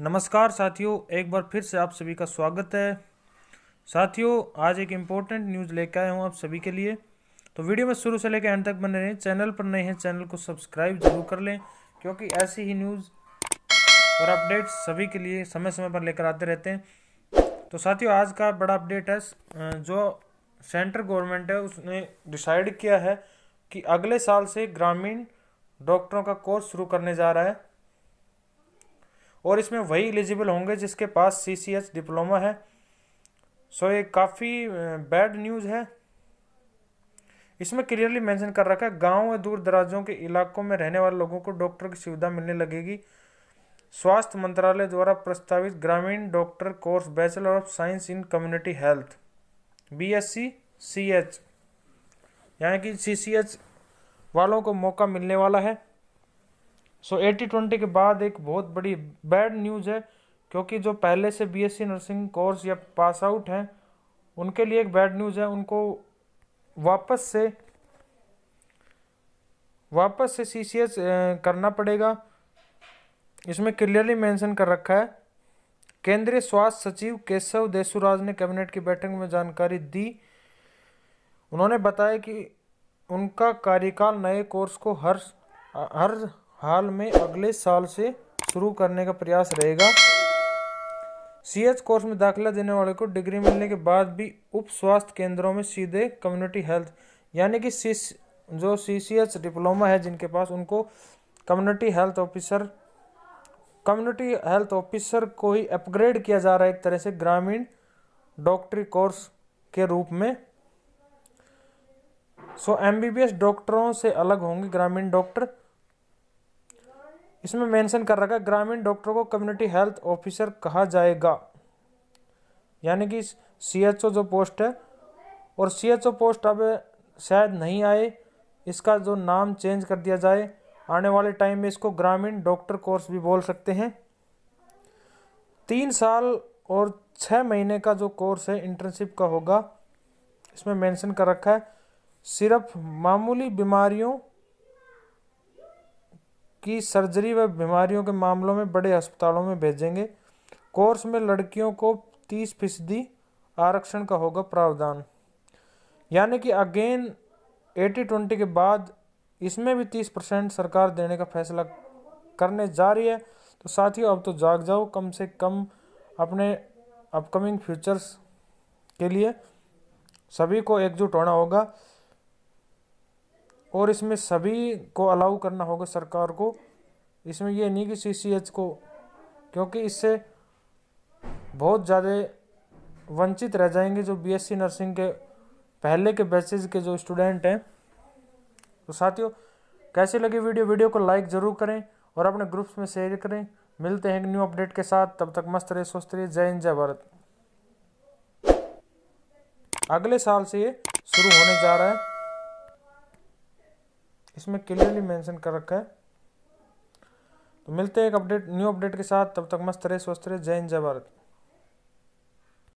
नमस्कार साथियों एक बार फिर से आप सभी का स्वागत है साथियों आज एक इम्पोर्टेंट न्यूज़ लेकर आया हूँ आप सभी के लिए तो वीडियो में शुरू से लेकर एंड तक बने रहें चैनल पर नए हैं चैनल को सब्सक्राइब जरूर कर लें क्योंकि ऐसी ही न्यूज़ और अपडेट्स सभी के लिए समय समय पर लेकर आते रहते हैं तो साथियों आज का बड़ा अपडेट है जो सेंट्रल गवर्नमेंट है उसने डिसाइड किया है कि अगले साल से ग्रामीण डॉक्टरों का कोर्स शुरू करने जा रहा है और इसमें वही एलिजिबल होंगे जिसके पास सी डिप्लोमा है सो ये काफ़ी बैड न्यूज़ है इसमें क्लियरली मेंशन कर रखा है गांव और दूर दराजों के इलाकों में रहने वाले लोगों को डॉक्टर की सुविधा मिलने लगेगी स्वास्थ्य मंत्रालय द्वारा प्रस्तावित ग्रामीण doctor course bachelor of science in community health B S C C H यानी कि सी सी एच वालों को मौका मिलने वाला है सो एटी ट्वेंटी के बाद एक बहुत बड़ी बैड न्यूज़ है क्योंकि जो पहले से बीएससी नर्सिंग कोर्स या पास आउट हैं उनके लिए एक बैड न्यूज़ है उनको वापस से वापस से सी सी एस करना पड़ेगा इसमें क्लियरली मेंशन कर रखा है केंद्रीय स्वास्थ्य सचिव केशव देसुराज ने कैबिनेट की बैठक में जानकारी दी उन्होंने बताया कि उनका कार्यकाल नए कोर्स को हर हर हाल में अगले साल से शुरू करने का प्रयास रहेगा सीएच कोर्स में दाखिला देने वाले को डिग्री मिलने के बाद भी उप स्वास्थ्य केंद्रों में सीधे कम्युनिटी हेल्थ यानी कि सी जो सी सी एच डिप्लोमा है जिनके पास उनको community health officer community health officer को ही अपग्रेड किया जा रहा है एक तरह से ग्रामीण डॉक्टरी कोर्स के रूप में सो एम डॉक्टरों से अलग होंगे ग्रामीण डॉक्टर इसमें मेंशन कर रखा है ग्रामीण डॉक्टर को कम्युनिटी हेल्थ ऑफिसर कहा जाएगा यानी कि सी एच ओ जो पोस्ट है और सी एच ओ पोस्ट अब शायद नहीं आए इसका जो नाम चेंज कर दिया जाए आने वाले टाइम में इसको ग्रामीण डॉक्टर कोर्स भी बोल सकते हैं तीन साल और छः महीने का जो कोर्स है इंटर्नशिप का होगा इसमें मेंशन कर रखा है सिर्फ मामूली बीमारियों की सर्जरी व बीमारियों के मामलों में बड़े अस्पतालों में भेजेंगे कोर्स में लड़कियों को तीस फीसदी आरक्षण का होगा प्रावधान यानी कि अगेन एटी ट्वेंटी के बाद इसमें भी तीस परसेंट सरकार देने का फैसला करने जा रही है तो साथियों अब तो जाग जाओ कम से कम अपने अपकमिंग फ्यूचर्स के लिए सभी को एकजुट होना होगा और इसमें सभी को अलाउ करना होगा सरकार को इसमें यह नहीं कि सी सी एच को क्योंकि इससे बहुत ज़्यादा वंचित रह जाएंगे जो बी एस सी नर्सिंग के पहले के बैचेज के जो स्टूडेंट हैं तो साथियों कैसी लगी वीडियो वीडियो को लाइक ज़रूर करें और अपने ग्रुप्स में शेयर करें मिलते हैं न्यू अपडेट के साथ तब तक मस्त रहे स्वस्थ रहिए जय हिंद जय भारत अगले साल से ये शुरू होने जा रहा है इसमें क्लियरली मेंशन कर रखा है तो मिलते हैं एक अपडेट न्यू अपडेट के साथ तब तक मस्त रहे स्वस्थ रहे जय हिंद जय भारत